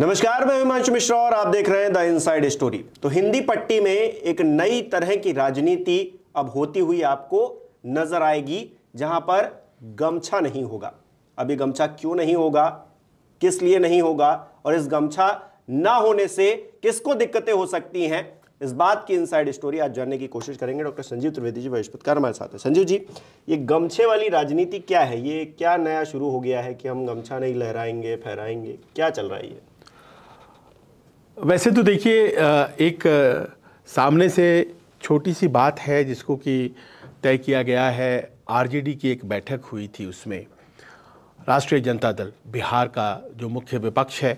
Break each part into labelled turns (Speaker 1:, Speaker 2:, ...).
Speaker 1: नमस्कार मैं हिमांशु मिश्रा और आप देख रहे हैं द इनसाइड स्टोरी तो हिंदी पट्टी में एक नई तरह की राजनीति अब होती हुई आपको नजर आएगी जहां पर गमछा नहीं होगा अब ये गमछा क्यों नहीं होगा किस लिए नहीं होगा और इस गमछा ना होने से किसको दिक्कतें हो सकती हैं इस बात की इनसाइड स्टोरी आज जानने की कोशिश करेंगे डॉक्टर संजीव त्रिवेदी जी वरिष्ठ पत्रकार हमारे साथ हैं संजीव जी ये गमछे वाली राजनीति क्या है ये क्या नया शुरू हो गया है कि हम गमछा नहीं लहराएंगे फहराएंगे क्या चल रहा है ये
Speaker 2: वैसे तो देखिए एक सामने से छोटी सी बात है जिसको कि तय किया गया है आरजेडी की एक बैठक हुई थी उसमें राष्ट्रीय जनता दल बिहार का जो मुख्य विपक्ष है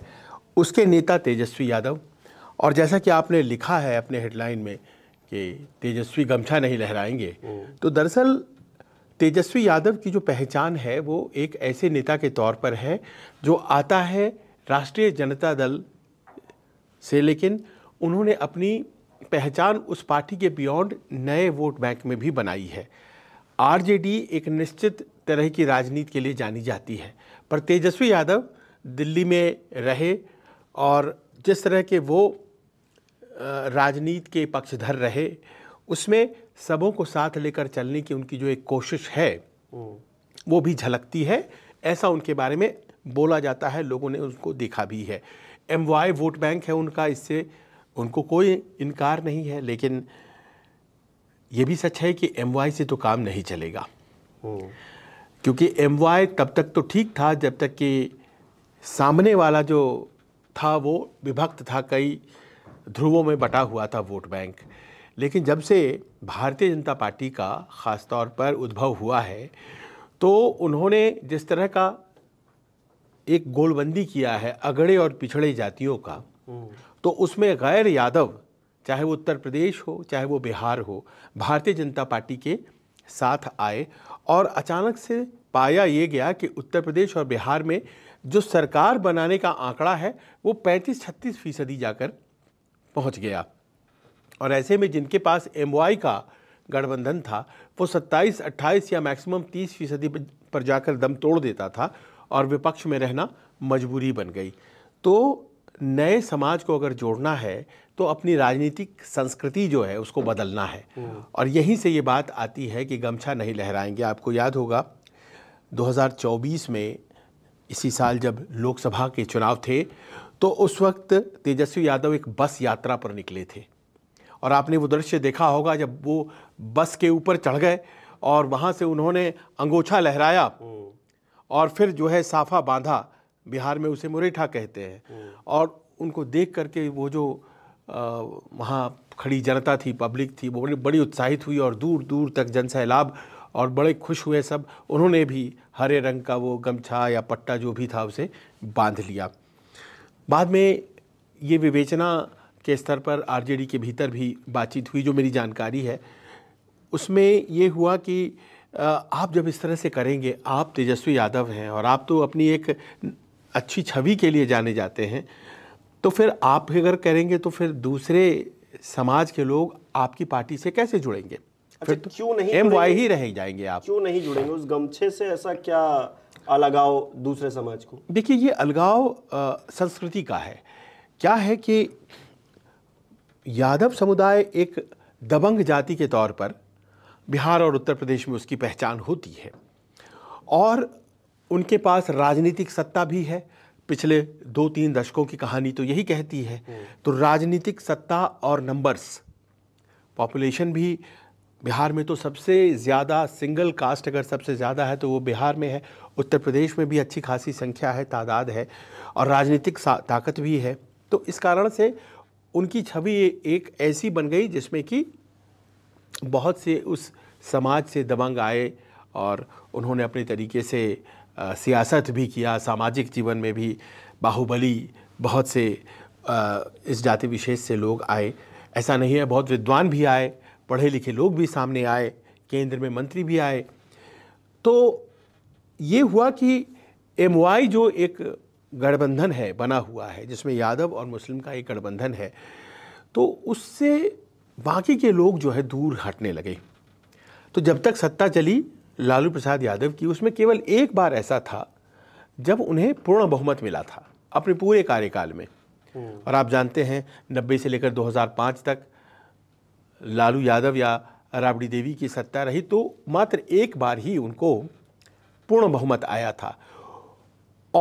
Speaker 2: उसके नेता तेजस्वी यादव और जैसा कि आपने लिखा है अपने हेडलाइन में कि तेजस्वी गमछा नहीं लहराएंगे हम्म। तो दरअसल तेजस्वी यादव की जो पहचान है वो एक ऐसे नेता के तौर पर है जो आता है राष्ट्रीय जनता दल से लेकिन उन्होंने अपनी पहचान उस पार्टी के बियॉन्ड नए वोट बैंक में भी बनाई है आरजेडी एक निश्चित तरह की राजनीति के लिए जानी जाती है पर तेजस्वी यादव दिल्ली में रहे और जिस तरह के वो राजनीति के पक्षधर रहे उसमें सबों को साथ लेकर चलने की उनकी जो एक कोशिश है
Speaker 1: हम्म।
Speaker 2: वो भी झलकती है ऐसा उनके बारे में बोला जाता है लोगों ने उनको देखा भी है एम वाई वोट बैंक है उनका इससे उनको कोई इनकार नहीं है लेकिन ये भी सच है कि एम वाई से तो काम नहीं चलेगा
Speaker 1: क्योंकि
Speaker 2: एम वाई तब तक तो ठीक था जब तक कि सामने वाला जो था वो विभक्त था कई ध्रुवों में बटा हुआ था वोट बैंक लेकिन जब से भारतीय जनता पार्टी का ख़ास तौर पर उद्भव हुआ है तो उन्होंने जिस तरह का एक गोलबंदी किया है अगड़े और पिछड़े जातियों का हम्म। तो उसमें गैर यादव चाहे वो उत्तर प्रदेश हो चाहे वो बिहार हो भारतीय जनता पार्टी के साथ आए और अचानक से पाया ये गया कि उत्तर प्रदेश और बिहार में जो सरकार बनाने का आंकड़ा है वो 35-36 फीसदी जाकर पहुंच गया और ऐसे में जिनके पास एम का गठबंधन था वो 27-28 या मैक्सिमम 30 फीसदी पर जाकर दम तोड़ देता था और विपक्ष में रहना मजबूरी बन गई तो नए समाज को अगर जोड़ना है तो अपनी राजनीतिक संस्कृति जो है उसको बदलना है और यहीं से ये बात आती है कि गमछा नहीं लहराएंगे आपको याद होगा 2024 में इसी साल जब लोकसभा के चुनाव थे तो उस वक्त तेजस्वी यादव एक बस यात्रा पर निकले थे और आपने वो दृश्य देखा होगा जब वो बस के ऊपर चढ़ गए और वहाँ से उन्होंने अंगोछा लहराया और फिर जो है साफा बांधा बिहार में उसे मुरेठा कहते हैं हम्म। और उनको देख करके वो जो वहाँ खड़ी जनता थी पब्लिक थी वो बड़ी बड़ी उत्साहित हुई और दूर दूर तक जन सैलाब और बड़े खुश हुए सब उन्होंने भी हरे रंग का वो गमछा या पट्टा जो भी था उसे बांध लिया बाद में ये विवेचना के स्तर पर आरजेडी के भीतर भी बातचीत हुई जो मेरी जानकारी है उसमें ये हुआ कि आप जब इस तरह से करेंगे आप तेजस्वी यादव हैं और आप तो अपनी एक अच्छी छवि के लिए जाने जाते हैं तो फिर आप अगर करेंगे तो फिर दूसरे समाज के लोग आपकी पार्टी से कैसे जुड़ेंगे अच्छा, फिर तो क्यों नहीं एम वाई ही रह जाएंगे आप क्यों
Speaker 1: नहीं जुड़ेंगे उस गमछे से ऐसा क्या अलगाव दूसरे समाज को
Speaker 2: देखिए ये अलगाव संस्कृति का है क्या है कि यादव समुदाय एक दबंग जाति के तौर पर बिहार और उत्तर प्रदेश में उसकी पहचान होती है और उनके पास राजनीतिक सत्ता भी है पिछले दो तीन दशकों की कहानी तो यही कहती है हम्म। तो राजनीतिक सत्ता और नंबर्स पॉपुलेशन भी बिहार में तो सबसे ज़्यादा सिंगल कास्ट अगर सबसे ज़्यादा है तो वो बिहार में है उत्तर प्रदेश में भी अच्छी खासी संख्या है तादाद है और राजनीतिक ताकत भी है तो इस कारण से उनकी छवि एक ऐसी बन गई जिसमें कि बहुत से उस समाज से दबंग आए और उन्होंने अपने तरीके से आ, सियासत भी किया सामाजिक जीवन में भी बाहुबली बहुत से आ, इस जाति विशेष से लोग आए ऐसा नहीं है बहुत विद्वान भी आए पढ़े लिखे लोग भी सामने आए केंद्र में मंत्री भी आए तो ये हुआ कि एम जो एक गठबंधन है बना हुआ है जिसमें यादव और मुस्लिम का एक गठबंधन है तो उससे बाकी के लोग जो है दूर हटने लगे तो जब तक सत्ता चली लालू प्रसाद यादव की उसमें केवल एक बार ऐसा था जब उन्हें पूर्ण बहुमत मिला था अपने पूरे कार्यकाल में और आप जानते हैं नब्बे से लेकर 2005 तक लालू यादव या राबड़ी देवी की सत्ता रही तो मात्र एक बार ही उनको पूर्ण बहुमत आया था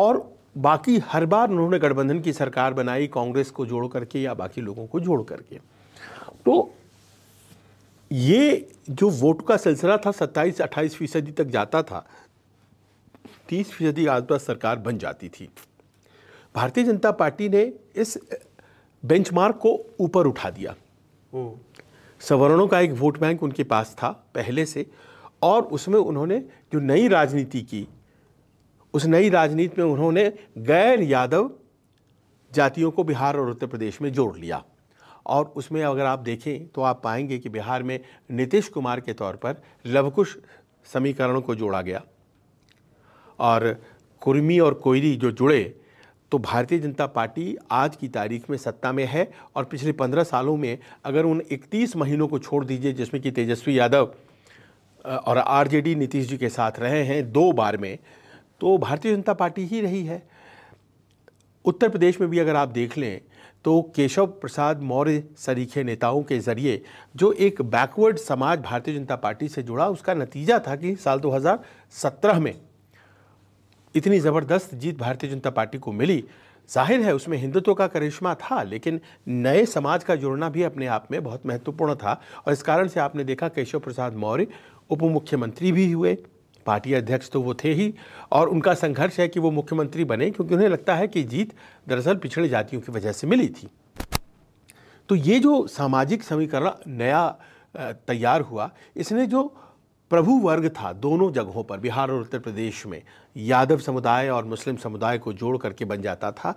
Speaker 2: और बाकी हर बार उन्होंने गठबंधन की सरकार बनाई कांग्रेस को जोड़ करके या बाकी लोगों को जोड़ करके तो ये जो वोट का सिलसिला था 27-28 फीसदी तक जाता था 30 फीसदी के आसपास सरकार बन जाती थी भारतीय जनता पार्टी ने इस बेंचमार्क को ऊपर उठा दिया सवर्णों का एक वोट बैंक उनके पास था पहले से और उसमें उन्होंने जो नई राजनीति की उस नई राजनीति में उन्होंने गैर यादव जातियों को बिहार और उत्तर प्रदेश में जोड़ लिया और उसमें अगर आप देखें तो आप पाएंगे कि बिहार में नीतीश कुमार के तौर पर लवकुश समीकरण को जोड़ा गया और कुर्मी और कोयरी जो जुड़े तो भारतीय जनता पार्टी आज की तारीख में सत्ता में है और पिछले पंद्रह सालों में अगर उन इकतीस महीनों को छोड़ दीजिए जिसमें कि तेजस्वी यादव और आरजेडी नीतीश जी के साथ रहे हैं दो बार में तो भारतीय जनता पार्टी ही रही है उत्तर प्रदेश में भी अगर आप देख लें तो केशव प्रसाद मौर्य सरीखे नेताओं के ज़रिए जो एक बैकवर्ड समाज भारतीय जनता पार्टी से जुड़ा उसका नतीजा था कि साल 2017 में इतनी ज़बरदस्त जीत भारतीय जनता पार्टी को मिली जाहिर है उसमें हिंदुत्व का करिश्मा था लेकिन नए समाज का जुड़ना भी अपने आप में बहुत महत्वपूर्ण था और इस कारण से आपने देखा केशव प्रसाद मौर्य उप मुख्यमंत्री भी हुए पार्टी अध्यक्ष तो वो थे ही और उनका संघर्ष है कि वो मुख्यमंत्री बने क्योंकि उन्हें लगता है कि जीत दरअसल पिछड़े जातियों की वजह से मिली थी तो ये जो सामाजिक समीकरण नया तैयार हुआ इसने जो प्रभु वर्ग था दोनों जगहों पर बिहार और उत्तर प्रदेश में यादव समुदाय और मुस्लिम समुदाय को जोड़ करके बन जाता था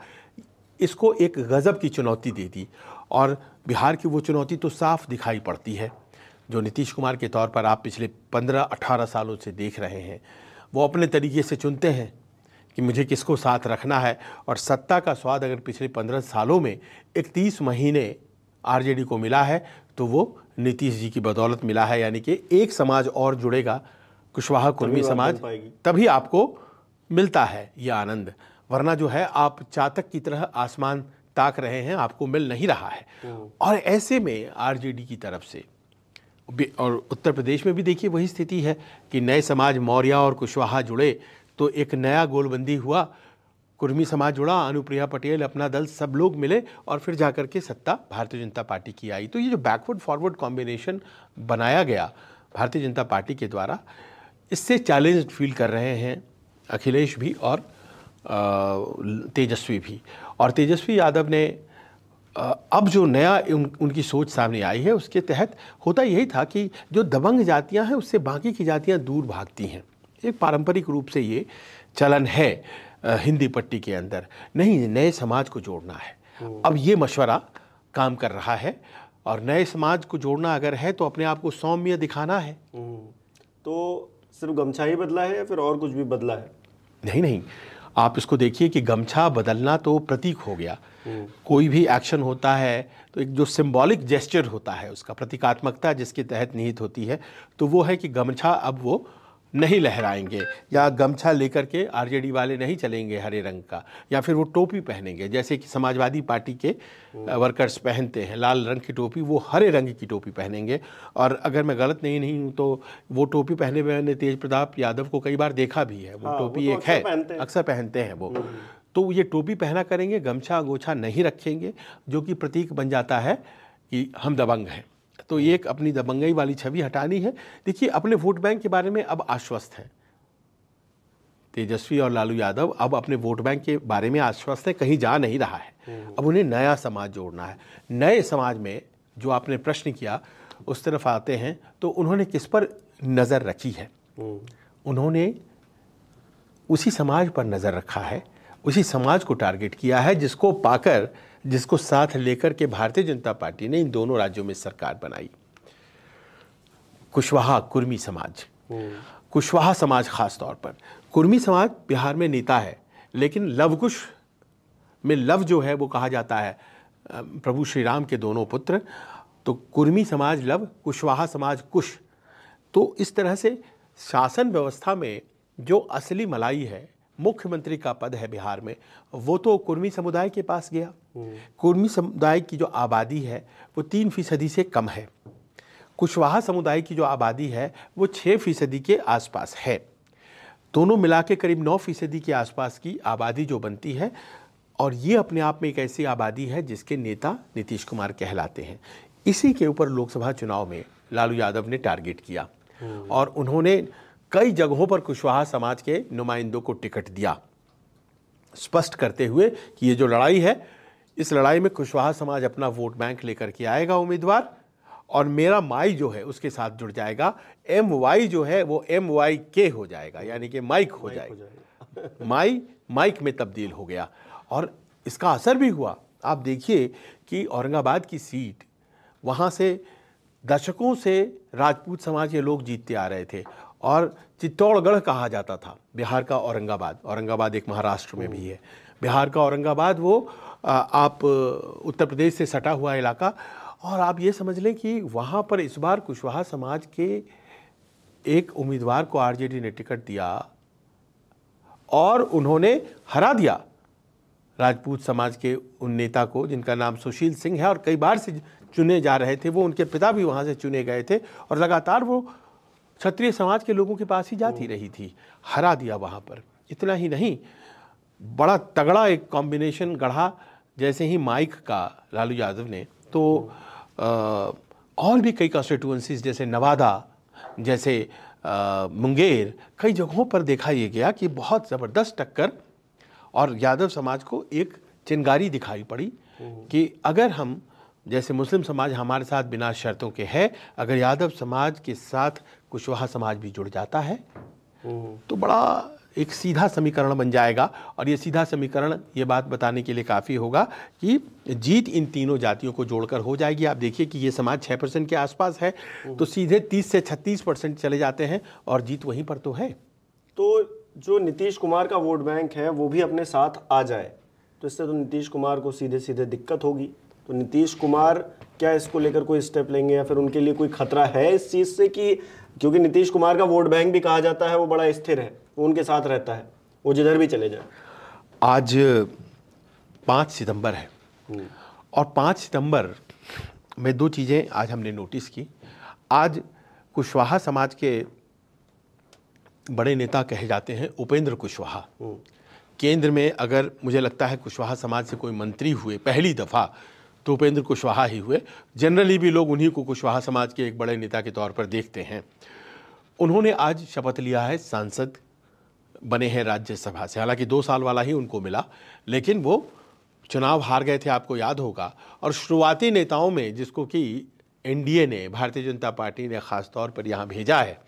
Speaker 2: इसको एक गज़ब की चुनौती दे दी और बिहार की वो चुनौती तो साफ दिखाई पड़ती है जो नीतीश कुमार के तौर पर आप पिछले पंद्रह अठारह सालों से देख रहे हैं वो अपने तरीके से चुनते हैं कि मुझे किसको साथ रखना है और सत्ता का स्वाद अगर पिछले पंद्रह सालों में इकतीस महीने आरजेडी को मिला है तो वो नीतीश जी की बदौलत मिला है यानी कि एक समाज और जुड़ेगा कुशवाहा कुर्मी समाज तभी आपको मिलता है ये आनंद वरना जो है आप चातक की तरह आसमान ताक रहे हैं आपको मिल नहीं रहा है हाँ। और ऐसे में आरजेडी की तरफ से और उत्तर प्रदेश में भी देखिए वही स्थिति है कि नए समाज मौर्य और कुशवाहा जुड़े तो एक नया गोलबंदी हुआ कुर्मी समाज जुड़ा अनुप्रिया पटेल अपना दल सब लोग मिले और फिर जा के सत्ता भारतीय जनता पार्टी की आई तो ये जो बैकवर्ड फॉरवर्ड कॉम्बिनेशन बनाया गया भारतीय जनता पार्टी के द्वारा इससे चैलेंज फील कर रहे हैं अखिलेश भी और तेजस्वी भी और तेजस्वी यादव ने अब जो नया उन, उनकी सोच सामने आई है उसके तहत होता यही था कि जो दबंग जातियां हैं उससे बाकी की जातियां दूर भागती हैं एक पारंपरिक रूप से ये चलन है हिंदी पट्टी के अंदर नहीं नए समाज को जोड़ना है अब ये मशवरा काम कर रहा है और नए समाज को जोड़ना अगर है तो अपने आप को सौम्य दिखाना है
Speaker 1: तो सिर्फ गमछा ही बदला है या फिर और कुछ भी बदला है नहीं
Speaker 2: नहीं आप इसको देखिए कि गमछा बदलना तो प्रतीक हो गया कोई भी एक्शन होता है तो एक जो सिंबॉलिक जेस्चर होता है उसका प्रतीकात्मकता जिसके तहत निहित होती है तो वो है कि गमछा अब वो नहीं लहराएंगे या गमछा लेकर के आरजेडी वाले नहीं चलेंगे हरे रंग का या फिर वो टोपी पहनेंगे जैसे कि समाजवादी पार्टी के वर्कर्स पहनते हैं लाल रंग की टोपी वो हरे रंग की टोपी पहनेंगे और अगर मैं गलत नहीं नहीं हूँ तो वो टोपी पहने मैंने तेज प्रताप यादव को कई बार देखा भी है वो हाँ, टोपी वो तो एक है अक्सर पहनते हैं वो हम्म। तो ये टोपी पहना करेंगे गमछा गोछा नहीं रखेंगे जो कि प्रतीक बन जाता है कि हम दबंग हैं तो एक अपनी दबंगई वाली छवि हटानी है देखिए अपने वोट बैंक के बारे में अब आश्वस्त हैं तेजस्वी और लालू यादव अब अपने वोट बैंक के बारे में आश्वस्त हैं कहीं जा नहीं रहा है हम्म। अब उन्हें नया समाज जोड़ना है नए समाज में जो आपने प्रश्न किया उस तरफ आते हैं तो उन्होंने किस पर नज़र रखी है हम्म। उन्होंने उसी समाज पर नज़र रखा है उसी समाज को टारगेट किया है जिसको पाकर जिसको साथ लेकर के भारतीय जनता पार्टी ने इन दोनों राज्यों में सरकार बनाई कुशवाहा कुर्मी समाज हम्म। कुशवाहा समाज खास तौर पर कुर्मी समाज बिहार में नेता है लेकिन लवकुश में लव जो है वो कहा जाता है प्रभु श्री राम के दोनों पुत्र तो कुर्मी समाज लव कुशवाहा समाज कुश तो इस तरह से शासन व्यवस्था में जो असली मलाई है मुख्यमंत्री का पद है बिहार में वो तो कुर्मी समुदाय के पास गया कुर्मी समुदाय की जो आबादी है वो तीन फीसदी से कम है कुशवाहा समुदाय की जो आबादी है वो छः फीसदी के आसपास है दोनों मिला के करीब नौ फीसदी के आसपास की आबादी जो बनती है और ये अपने आप में एक ऐसी आबादी है जिसके नेता नीतीश कुमार कहलाते हैं इसी के ऊपर लोकसभा चुनाव में लालू यादव ने टारगेट किया और उन्होंने कई जगहों पर कुशवाहा समाज के नुमाइंदों को टिकट दिया स्पष्ट करते हुए कि ये जो लड़ाई है इस लड़ाई में कुशवाहा समाज अपना वोट बैंक लेकर के आएगा उम्मीदवार और मेरा माई जो है उसके साथ जुड़ जाएगा एम वाई जो है वो एम वाई के हो जाएगा यानी कि माइक हो जाएगा माई माइक में तब्दील हो गया और इसका असर भी हुआ आप देखिए कि औरंगाबाद की सीट वहाँ से दशकों से राजपूत समाज के लोग जीतते आ रहे थे और चित्तौड़गढ़ कहा जाता था बिहार का औरंगाबाद औरंगाबाद एक महाराष्ट्र में भी है बिहार का औरंगाबाद वो आप उत्तर प्रदेश से सटा हुआ इलाका और आप ये समझ लें कि वहाँ पर इस बार कुशवाहा समाज के एक उम्मीदवार को आरजेडी ने टिकट दिया और उन्होंने हरा दिया राजपूत समाज के उन नेता को जिनका नाम सुशील सिंह है और कई बार से चुने जा रहे थे वो उनके पिता भी वहाँ से चुने गए थे और लगातार वो क्षत्रिय समाज के लोगों के पास ही जाती हम्म। रही थी हरा दिया वहाँ पर इतना ही नहीं बड़ा तगड़ा एक कॉम्बिनेशन गढ़ा जैसे ही माइक का लालू यादव ने तो और भी कई कॉन्स्टिट्यूंसीज जैसे नवादा जैसे आ, मुंगेर कई जगहों पर देखा ये गया कि बहुत ज़बरदस्त टक्कर और यादव समाज को एक चिंगारी दिखाई पड़ी हम्म। कि अगर हम जैसे मुस्लिम समाज हमारे साथ बिना शर्तों के है अगर यादव समाज के साथ कुशवाहा समाज भी जुड़ जाता है तो बड़ा एक सीधा समीकरण बन जाएगा और ये सीधा समीकरण ये बात बताने के लिए काफ़ी होगा कि जीत इन तीनों जातियों को जोड़कर हो जाएगी आप देखिए कि ये समाज छः परसेंट के आसपास है तो सीधे तीस से छत्तीस परसेंट चले जाते हैं और जीत वहीं पर तो है
Speaker 1: तो जो नीतीश कुमार का वोट बैंक है वो भी अपने साथ आ जाए तो इससे तो नीतीश कुमार को सीधे सीधे दिक्कत होगी तो नीतीश कुमार क्या इसको लेकर कोई स्टेप लेंगे या फिर उनके लिए कोई खतरा है इस चीज़ से कि क्योंकि नीतीश कुमार का वोट बैंक भी कहा जाता है वो बड़ा स्थिर है वो उनके साथ रहता है वो जिधर भी चले जाए
Speaker 2: आज पाँच सितंबर है हम्म। और पाँच सितंबर में दो चीज़ें आज हमने नोटिस की आज कुशवाहा समाज के बड़े नेता कहे जाते हैं उपेंद्र कुशवाहा हम्म। केंद्र में अगर मुझे लगता है कुशवाहा समाज से कोई मंत्री हुए पहली दफ़ा तो उपेंद्र कुशवाहा ही हुए जनरली भी लोग उन्हीं को कुशवाहा समाज के एक बड़े नेता के तौर पर देखते हैं उन्होंने आज शपथ लिया है सांसद बने हैं राज्यसभा से हालांकि दो साल वाला ही उनको मिला लेकिन वो चुनाव हार गए थे आपको याद होगा और शुरुआती नेताओं में जिसको कि एनडीए ने भारतीय जनता पार्टी ने ख़ास तौर पर यहाँ भेजा है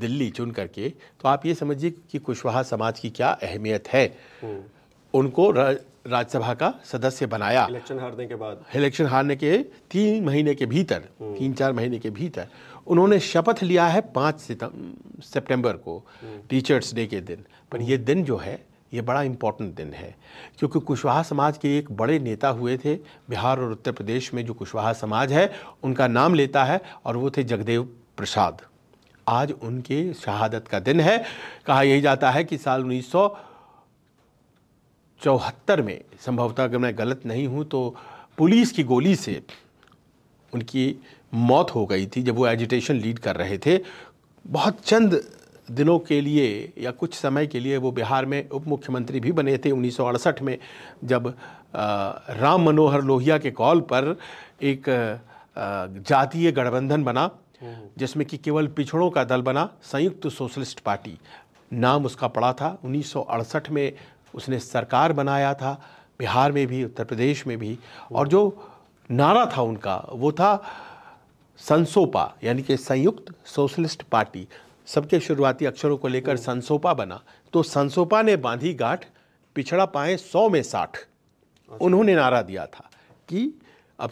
Speaker 2: दिल्ली चुन करके तो आप ये समझिए कि कुशवाहा समाज की क्या अहमियत है हम्म। उनको राज्यसभा का सदस्य बनाया
Speaker 1: इलेक्शन हारने के बाद
Speaker 2: इलेक्शन हारने के तीन महीने के भीतर हम्म। तीन चार महीने के भीतर उन्होंने शपथ लिया है पाँच सितंबर को हम्म। टीचर्स डे के दिन पर ये दिन जो है ये बड़ा इम्पॉर्टेंट दिन है क्योंकि कुशवाहा समाज के एक बड़े नेता हुए थे बिहार और उत्तर प्रदेश में जो कुशवाहा समाज है उनका नाम लेता है और वो थे जगदेव प्रसाद आज उनके शहादत का दिन है कहा यही जाता है कि साल उन्नीस चौहत्तर में संभवतः अगर मैं गलत नहीं हूँ तो पुलिस की गोली से उनकी मौत हो गई थी जब वो एजिटेशन लीड कर रहे थे बहुत चंद दिनों के लिए या कुछ समय के लिए वो बिहार में उप मुख्यमंत्री भी बने थे उन्नीस में जब राम मनोहर लोहिया के कॉल पर एक जातीय गठबंधन बना हम्म। जिसमें कि केवल पिछड़ों का दल बना संयुक्त सोशलिस्ट पार्टी नाम उसका पड़ा था उन्नीस में उसने सरकार बनाया था बिहार में भी उत्तर प्रदेश में भी और जो नारा था उनका वो था संसोपा यानी कि संयुक्त सोशलिस्ट पार्टी सबके शुरुआती अक्षरों को लेकर संसोपा बना तो संसोपा ने बांधी गांठ पिछड़ा पाए सौ में साठ अच्छा। उन्होंने नारा दिया था कि अब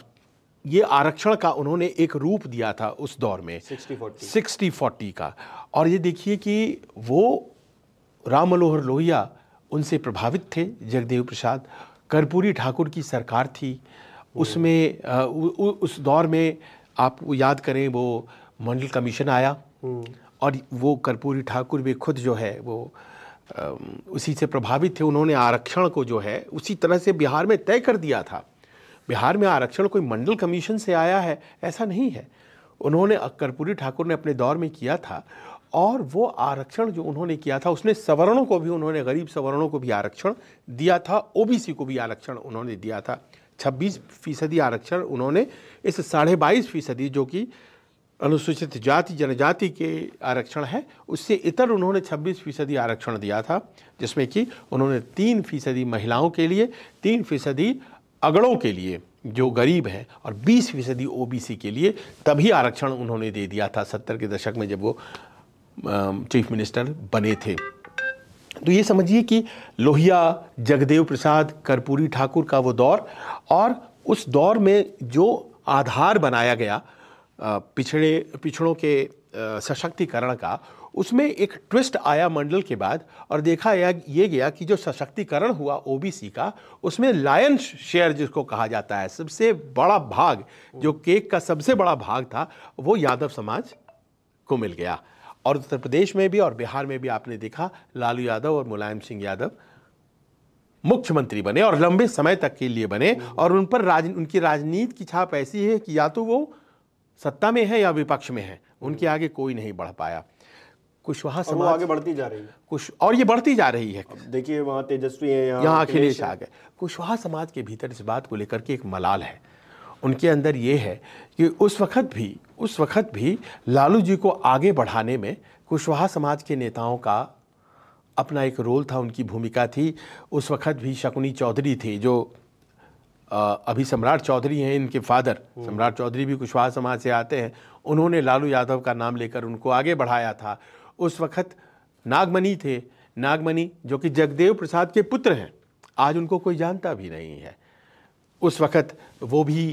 Speaker 2: ये आरक्षण का उन्होंने एक रूप दिया था उस दौर में सिक्सटी फोर्टी का और ये देखिए कि वो राम मनोहर लोहिया उनसे प्रभावित थे जगदेव प्रसाद कर्पूरी ठाकुर की सरकार थी उसमें उस दौर में आप याद करें वो मंडल कमीशन आया हम्म। और वो कर्पूरी ठाकुर भी खुद जो है वो उसी से प्रभावित थे उन्होंने आरक्षण को जो है उसी तरह से बिहार में तय कर दिया था बिहार में आरक्षण कोई मंडल कमीशन से आया है ऐसा नहीं है उन्होंने कर्पूरी ठाकुर ने अपने दौर में किया था और वो आरक्षण जो उन्होंने किया था उसने सवर्णों को भी उन्होंने गरीब सवर्णों को भी आरक्षण दिया था ओबीसी को भी आरक्षण उन्होंने दिया था 26 फीसदी आरक्षण उन्होंने इस साढ़े बाईस फीसदी जो कि अनुसूचित जाति जनजाति के आरक्षण है उससे इतर उन्होंने 26 फीसदी आरक्षण दिया था जिसमें कि उन्होंने तीन फीसदी महिलाओं के लिए तीन फीसदी अगड़ों के लिए जो गरीब हैं और 20 फीसदी ओबीसी के लिए तभी आरक्षण उन्होंने दे दिया था सत्तर के दशक में जब वो चीफ मिनिस्टर बने थे तो ये समझिए कि लोहिया जगदेव प्रसाद कर्पूरी ठाकुर का वो दौर और उस दौर में जो आधार बनाया गया पिछड़े पिछड़ों के सशक्तिकरण का उसमें एक ट्विस्ट आया मंडल के बाद और देखा या ये गया कि जो सशक्तिकरण हुआ ओबीसी का उसमें लायन शेयर जिसको कहा जाता है सबसे बड़ा भाग जो केक का सबसे बड़ा भाग था वो यादव समाज को मिल गया और उत्तर प्रदेश में भी और बिहार में भी आपने देखा लालू यादव और मुलायम सिंह यादव मुख्यमंत्री बने और लंबे समय तक के लिए बने और उन पर राज उनकी राजनीति की छाप ऐसी है कि या तो वो सत्ता में है या विपक्ष में है उनके आगे कोई नहीं बढ़ पाया
Speaker 1: कुशवाहा समाज आगे बढ़ती जा रही है
Speaker 2: कुछ और ये बढ़ती जा रही है
Speaker 1: देखिए वहाँ तेजस्वी है यहाँ अखिलेश आ
Speaker 2: गए कुशवाहा समाज के भीतर इस बात को लेकर के एक मलाल है उनके अंदर ये है कि उस वक़्त भी उस वक़्त भी लालू जी को आगे बढ़ाने में कुशवाहा समाज के नेताओं का अपना एक रोल था उनकी भूमिका थी उस वक़्त भी शकुनी चौधरी थे जो अभी सम्राट चौधरी हैं इनके फादर हम्म। सम्राट चौधरी भी कुशवाहा समाज से आते हैं उन्होंने लालू यादव का नाम लेकर उनको आगे बढ़ाया था उस वक़्त नागमणि थे नागमणि जो कि जगदेव प्रसाद के पुत्र हैं आज उनको कोई जानता भी नहीं है उस वक़्त वो भी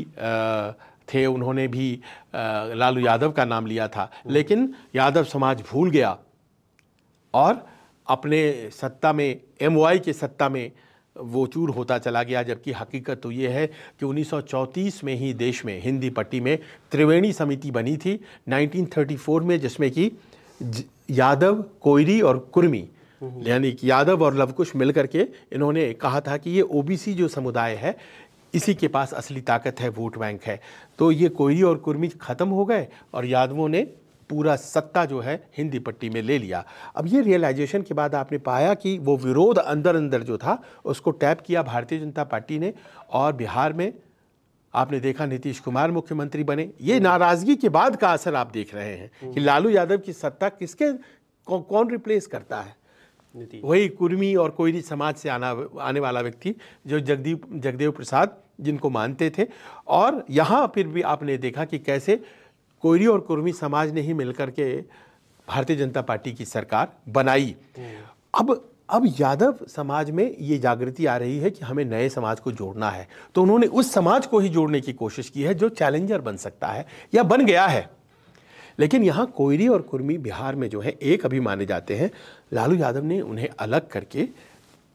Speaker 2: थे उन्होंने भी लालू यादव का नाम लिया था हम्म। लेकिन यादव समाज भूल गया और अपने सत्ता में एम के सत्ता में वो चूर होता चला गया जबकि हकीकत तो ये है कि 1934 में ही देश में हिंदी पट्टी में त्रिवेणी समिति बनी थी 1934 में जिसमें कि यादव कोयरी और कुर्मी हम्म। यानी कि यादव और लवकुश मिलकर के इन्होंने कहा था कि ये ओबीसी जो समुदाय है इसी के पास असली ताकत है वोट बैंक है तो ये कोयरी और कुर्मी ख़त्म हो गए और यादवों ने पूरा सत्ता जो है हिंदी पट्टी में ले लिया अब ये रियलाइजेशन के बाद आपने पाया कि वो विरोध अंदर अंदर जो था उसको टैप किया भारतीय जनता पार्टी ने और बिहार में आपने देखा नीतीश कुमार मुख्यमंत्री बने ये हम्म। नाराज़गी के बाद का असर आप देख रहे हैं हम्म। कि लालू यादव की सत्ता किसके कौ, कौन रिप्लेस करता है वही कुर्मी और कोयरी समाज से आना आने वाला व्यक्ति जो जगदीप जगदेव प्रसाद जिनको मानते थे और यहाँ फिर भी आपने देखा कि कैसे कोयरी और कुर्मी समाज ने ही मिलकर के भारतीय जनता पार्टी की सरकार बनाई हम्म। अब अब यादव समाज में ये जागृति आ रही है कि हमें नए समाज को जोड़ना है तो उन्होंने उस समाज को ही जोड़ने की कोशिश की है जो चैलेंजर बन सकता है या बन गया है लेकिन यहाँ कोयरी और कुर्मी बिहार में जो है एक अभी माने जाते हैं लालू यादव ने उन्हें अलग करके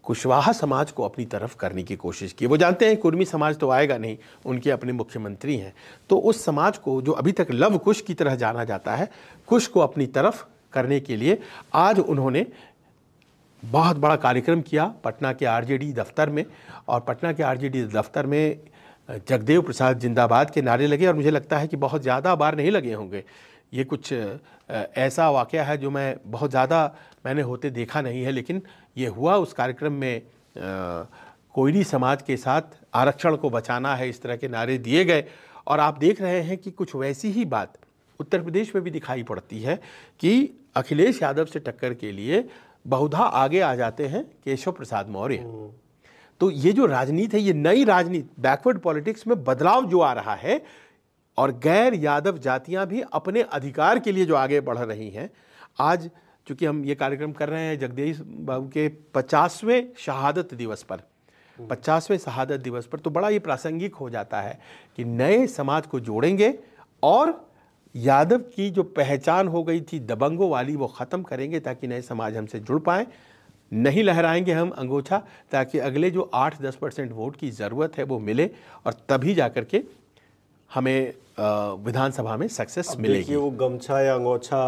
Speaker 2: कुशवाहा समाज को अपनी तरफ करने की कोशिश की वो जानते हैं कुर्मी समाज तो आएगा नहीं उनके अपने मुख्यमंत्री हैं तो उस समाज को जो अभी तक लव कुश की तरह जाना जाता है कुश को अपनी तरफ करने के लिए आज उन्होंने बहुत बड़ा कार्यक्रम किया पटना के आरजेडी दफ्तर में और पटना के आरजेडी दफ्तर में जगदेव प्रसाद जिंदाबाद के नारे लगे और मुझे लगता है कि बहुत ज़्यादा बार नहीं लगे होंगे ये कुछ ऐसा वाक़ है जो मैं बहुत ज़्यादा मैंने होते देखा नहीं है लेकिन ये हुआ उस कार्यक्रम में कोयरी समाज के साथ आरक्षण को बचाना है इस तरह के नारे दिए गए और आप देख रहे हैं कि कुछ वैसी ही बात उत्तर प्रदेश में भी दिखाई पड़ती है कि अखिलेश यादव से टक्कर के लिए बहुधा आगे आ जाते हैं केशव प्रसाद मौर्य तो ये जो राजनीति है ये नई राजनीति बैकवर्ड पॉलिटिक्स में बदलाव जो आ रहा है और गैर यादव जातियां भी अपने अधिकार के लिए जो आगे बढ़ रही हैं आज चूँकि हम ये कार्यक्रम कर रहे हैं जगदीश बाबू के पचासवें शहादत दिवस पर हम्म। पचासवें शहादत दिवस पर तो बड़ा ये प्रासंगिक हो जाता है कि नए समाज को जोड़ेंगे और यादव की जो पहचान हो गई थी दबंगों वाली वो ख़त्म करेंगे ताकि नए समाज हमसे जुड़ पाएँ नहीं लहराएंगे हम अंगोछा ताकि अगले जो आठ दस परसेंट वोट की ज़रूरत है वो मिले और तभी जा कर के हमें विधानसभा में सक्सेस मिलेगी
Speaker 1: वो गमछा या अंगोछा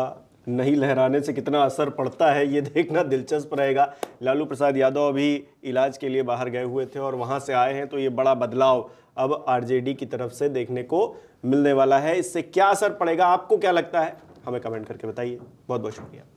Speaker 1: नहीं लहराने से कितना असर पड़ता है ये देखना दिलचस्प रहेगा लालू प्रसाद यादव अभी इलाज के लिए बाहर गए हुए थे और वहाँ से आए हैं तो ये बड़ा बदलाव अब आरजेडी की तरफ से देखने को मिलने वाला है इससे क्या असर पड़ेगा आपको क्या लगता है हमें कमेंट करके बताइए बहुत बहुत शुक्रिया